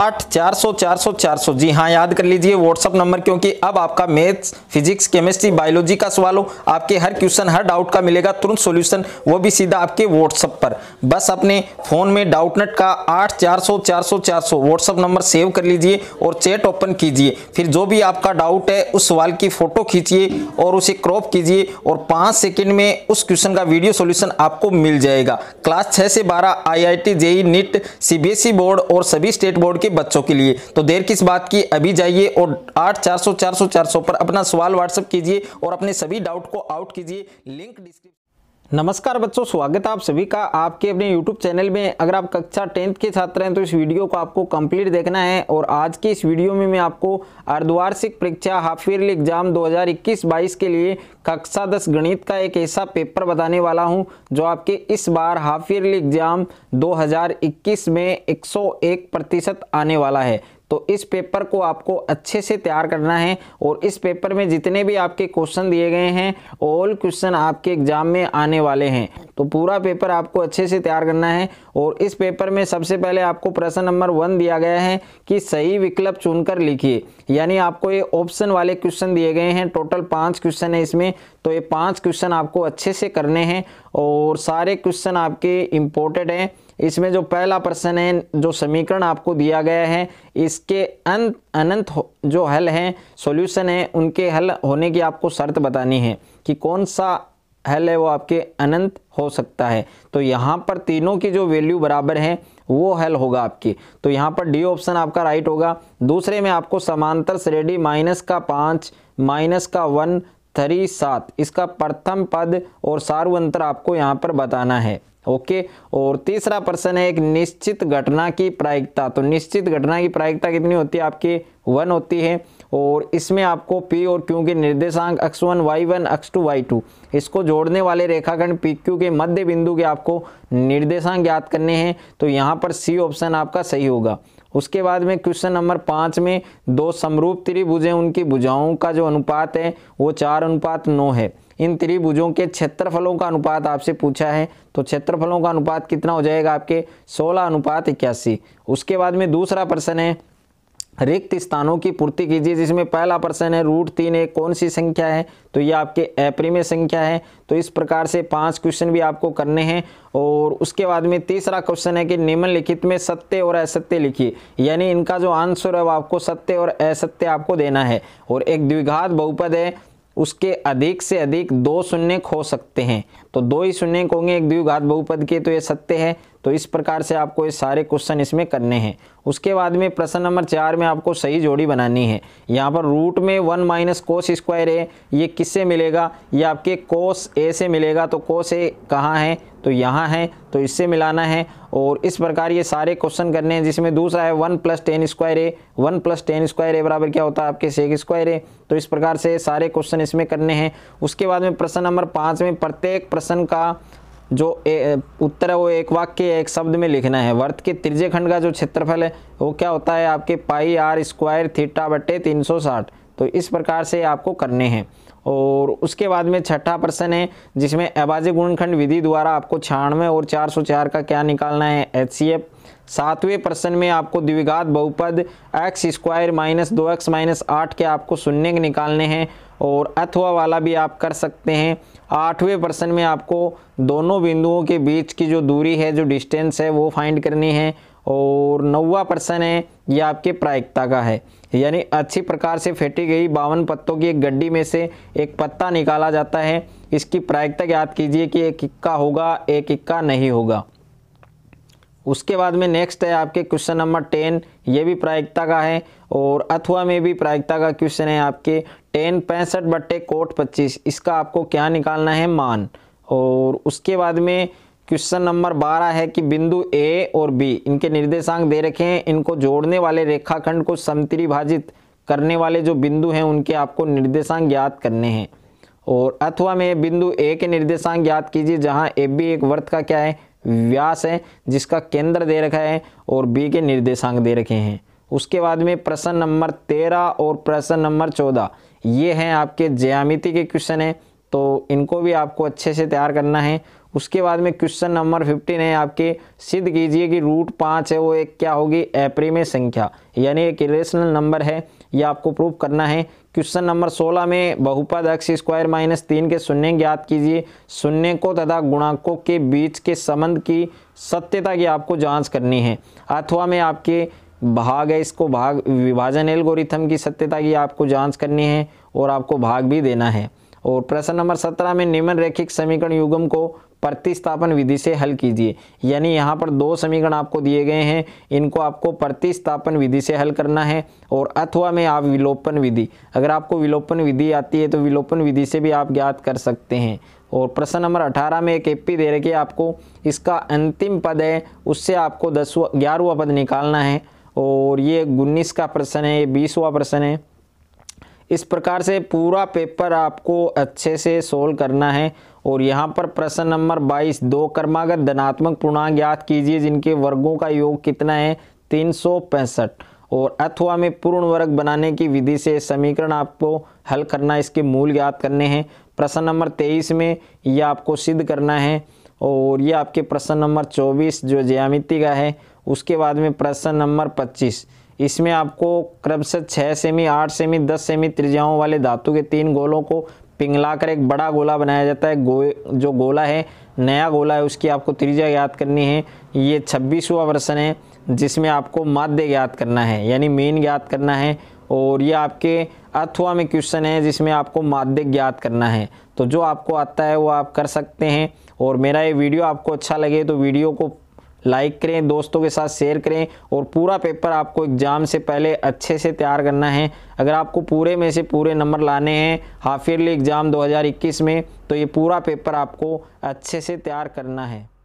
आठ चार सौ चार सौ चार सौ जी हाँ याद कर लीजिए व्हाट्सअप नंबर क्योंकि अब आपका मैथ्स फिजिक्स केमिस्ट्री बायोलॉजी का सवाल हो आपके हर क्वेश्चन हर डाउट का मिलेगा तुरंत सॉल्यूशन वो भी सीधा आपके व्हाट्सअप पर बस अपने फ़ोन में डाउटनेट का आठ चार सौ चार सौ चार सौ व्हाट्सअप नंबर सेव कर लीजिए और चैट ओपन कीजिए फिर जो भी आपका डाउट है उस सवाल की फ़ोटो खींचिए और उसे क्रॉप कीजिए और पाँच सेकेंड में उस क्वेश्चन का वीडियो सोल्यूशन आपको मिल जाएगा क्लास छः से बारह I I T JEE NEET C B S E board और सभी स्टेट बोर्ड के बच्चों के लिए तो देर किस बात की अभी जाइए और आठ चार सौ चार सौ चार सौ पर अपना सवाल व्हाट्सअप कीजिए और अपने सभी डाउट को आउट कीजिए लिंक डिस्क्रिप्शन नमस्कार बच्चों स्वागत है आप सभी का आपके अपने YouTube चैनल में अगर आप कक्षा टेंथ के छात्र हैं तो इस वीडियो को आपको कंप्लीट देखना है और आज की इस वीडियो में मैं आपको अर्धवार्षिक परीक्षा हाफ ईयरली एग्जाम 2021-22 के लिए कक्षा 10 गणित का एक ऐसा पेपर बताने वाला हूं जो आपके इस बार हाफ ईयरली एग्जाम 2021 में 101 प्रतिशत आने वाला है तो इस पेपर को आपको अच्छे से तैयार करना है और इस पेपर में जितने भी आपके क्वेश्चन दिए गए हैं ऑल क्वेश्चन आपके एग्ज़ाम में आने वाले हैं तो पूरा पेपर आपको अच्छे से तैयार करना है और इस पेपर में सबसे पहले आपको प्रश्न नंबर वन दिया गया है कि सही विकल्प चुनकर लिखिए यानी आपको ये ऑप्शन वाले क्वेश्चन दिए गए हैं टोटल पाँच क्वेश्चन है इसमें तो ये पांच क्वेश्चन आपको अच्छे से करने हैं और सारे क्वेश्चन आपके इम्पोर्टेड हैं इसमें जो पहला प्रश्न है जो समीकरण आपको दिया गया है इसके अनंत अनंत जो हल हैं सॉल्यूशन है उनके हल होने की आपको शर्त बतानी है कि कौन सा हल है वो आपके अनंत हो सकता है तो यहाँ पर तीनों की जो वैल्यू बराबर है वो हल होगा आपकी तो यहाँ पर डी ऑप्शन आपका राइट होगा दूसरे में आपको समांतर श्रेणी माइनस का पाँच माइनस का वन थ्री सात इसका प्रथम पद और अंतर आपको यहाँ पर बताना है ओके और तीसरा प्रश्न है एक निश्चित घटना की प्रायिकता तो निश्चित घटना की प्रायिकता कितनी होती है आपकी वन होती है और इसमें आपको P और Q के निर्देशांक X1, one Y one two Y two इसको जोड़ने वाले रेखाखंड पी क्यू के मध्य बिंदु के आपको निर्देशांक ज्ञात करने हैं तो यहाँ पर C ऑप्शन आपका सही होगा उसके बाद में क्वेश्चन नंबर पाँच में दो समरूप त्रिभुजें उनकी भुजाओं का जो अनुपात है वो चार अनुपात नौ है इन त्रिभुजों के क्षेत्रफलों का अनुपात आपसे पूछा है तो क्षेत्रफलों का अनुपात कितना हो जाएगा आपके सोलह अनुपात इक्यासी उसके बाद में दूसरा प्रश्न है रिक्त स्थानों की पूर्ति कीजिए जिसमें पहला प्रश्न है रूट तीन एक कौन सी संख्या है तो ये आपके एप्रीमे संख्या है तो इस प्रकार से पांच क्वेश्चन भी आपको करने हैं और उसके बाद में तीसरा क्वेश्चन है कि निम्नलिखित में सत्य और असत्य लिखिए यानी इनका जो आंसर है वो आपको सत्य और असत्य आपको देना है और एक द्विघात बहुपद है उसके अधिक से अधिक दो शून्य खो सकते हैं तो दो ही शून्य होंगे एक द्विघात बहुपद के तो ये सत्य है तो इस प्रकार से आपको ये सारे क्वेश्चन इसमें करने हैं उसके बाद में प्रश्न नंबर चार में आपको सही जोड़ी बनानी है यहाँ पर रूट में one minus cos square A ये किससे मिलेगा ये आपके कोस ए से मिलेगा तो कोस ए कहाँ है तो यहाँ है तो इससे मिलाना है और इस प्रकार ये सारे क्वेश्चन करने हैं जिसमें दूसरा है one plus tan square A one plus tan square A बराबर क्या होता है आपके सेक स्क्वायर ए तो इस प्रकार से सारे क्वेश्चन इसमें करने हैं उसके बाद में प्रश्न नंबर पाँच में प्रत्येक प्रश्न का जो ए, उत्तर है वो एक वाक्य एक शब्द में लिखना है वर्त के त्रिजे खंड का जो क्षेत्रफल है वो क्या होता है आपके पाई आर स्क्वायर थीटा बटे तीन सौ साठ तो इस प्रकार से आपको करने हैं और उसके बाद में छठा प्रश्न है जिसमें अबाजी गुणखंड विधि द्वारा आपको छियानवे और चार सौ चार का क्या निकालना है एच सी एफ सातवें प्रश्न में आपको द्विघात बहुपद एक्स स्क्वायर माइनस दो एक्स माइनस आठ के आपको शून्य निकालने हैं और अथवा वाला भी आप कर सकते हैं आठवें प्रश्न में आपको दोनों बिंदुओं के बीच की जो दूरी है जो डिस्टेंस है वो फाइंड करनी है और नौवा प्रश्न है ये आपके प्रायिकता का है यानी अच्छी प्रकार से फेंटी गई बावन पत्तों की एक गड्डी में से एक पत्ता निकाला जाता है इसकी प्रायिकता याद कीजिए कि एक इक्का होगा एक इक्का नहीं होगा उसके बाद में नेक्स्ट है आपके क्वेश्चन नंबर टेन ये भी प्रायिकता का है और अथवा में भी प्रायिकता का क्वेश्चन है आपके टेन पैंसठ बट्टे कोट पच्चीस इसका आपको क्या निकालना है मान और उसके बाद में क्वेश्चन नंबर बारह है कि बिंदु ए और बी इनके निर्देशांक दे रखे हैं इनको जोड़ने वाले रेखाखंड को समतिरिभाजित करने वाले जो बिंदु हैं उनके आपको निर्देशांक ज्ञात करने हैं और अथवा में बिंदु ए के निर्देशांक ज्ञात कीजिए जहां ए बी एक वर्त का क्या है व्यास है जिसका केंद्र दे रखा है और बी के निर्देशांक दे रखे हैं उसके बाद में प्रश्न नंबर तेरह और प्रश्न नंबर चौदह ये हैं आपके ज्यामिति के क्वेश्चन हैं तो इनको भी आपको अच्छे से तैयार करना है उसके बाद में क्वेश्चन नंबर फिफ्टीन है आपके सिद्ध कीजिए कि रूट पाँच है वो एक क्या होगी एप्रीमे संख्या यानी एक इरेशनल नंबर है ये आपको प्रूफ करना है क्वेश्चन नंबर सोलह में बहुपद एक्स स्क्वायर माइनस तीन के शून्य ज्ञात कीजिए शून्य को तथा गुणांकों के बीच के संबंध की सत्यता की आपको जांच करनी है अथवा में आपके भाग है इसको भाग विभाजन एल्गोरिथम की सत्यता की आपको जांच करनी है और आपको भाग भी देना है और प्रश्न नंबर सत्रह में निम्न रैखिक समीकरण युगम को प्रतिस्थापन विधि से हल कीजिए यानी यहाँ पर दो समीकरण आपको दिए गए हैं इनको आपको प्रतिस्थापन विधि से हल करना है और अथवा में आप विलोपन विधि अगर आपको विलोपन विधि आती है तो विलोपन विधि से भी आप ज्ञात कर सकते हैं और प्रश्न नंबर अठारह में एक एपी दे रखी है आपको इसका अंतिम पद है उससे आपको दसवा ग्यारहवा पद निकालना है और ये उन्नीस का प्रश्न है ये बीसवा प्रश्न है इस प्रकार से पूरा पेपर आपको अच्छे से सोल्व करना है और यहाँ पर प्रश्न नंबर 22 दो कर्मागत धनात्मक पूर्णांक याद कीजिए जिनके वर्गों का योग कितना है तीन और अथवा में पूर्ण वर्ग बनाने की विधि से समीकरण आपको हल करना इसके मूल याद करने हैं प्रश्न नंबर 23 में यह आपको सिद्ध करना है और ये आपके प्रश्न नंबर 24 जो ज्यामिति का है उसके बाद में प्रश्न नंबर 25 इसमें आपको क्रमशः छः सेमी आठ सेमी दस सेमी त्रिज्याओं वाले धातु के तीन गोलों को पिंगलाकर एक बड़ा गोला बनाया जाता है गो जो गोला है नया गोला है उसकी आपको त्रिज्या याद करनी है ये छब्बीसवा वर्षन है जिसमें आपको माध्य ज्ञात करना है यानी मेन ज्ञात करना है और ये आपके अथवा में क्वेश्चन है जिसमें आपको माध्य ज्ञात करना है तो जो आपको आता है वो आप कर सकते हैं और मेरा ये वीडियो आपको अच्छा लगे तो वीडियो को लाइक करें दोस्तों के साथ शेयर करें और पूरा पेपर आपको एग्ज़ाम से पहले अच्छे से तैयार करना है अगर आपको पूरे में से पूरे नंबर लाने हैं हाफ ईयरली एग्ज़ाम 2021 में तो ये पूरा पेपर आपको अच्छे से तैयार करना है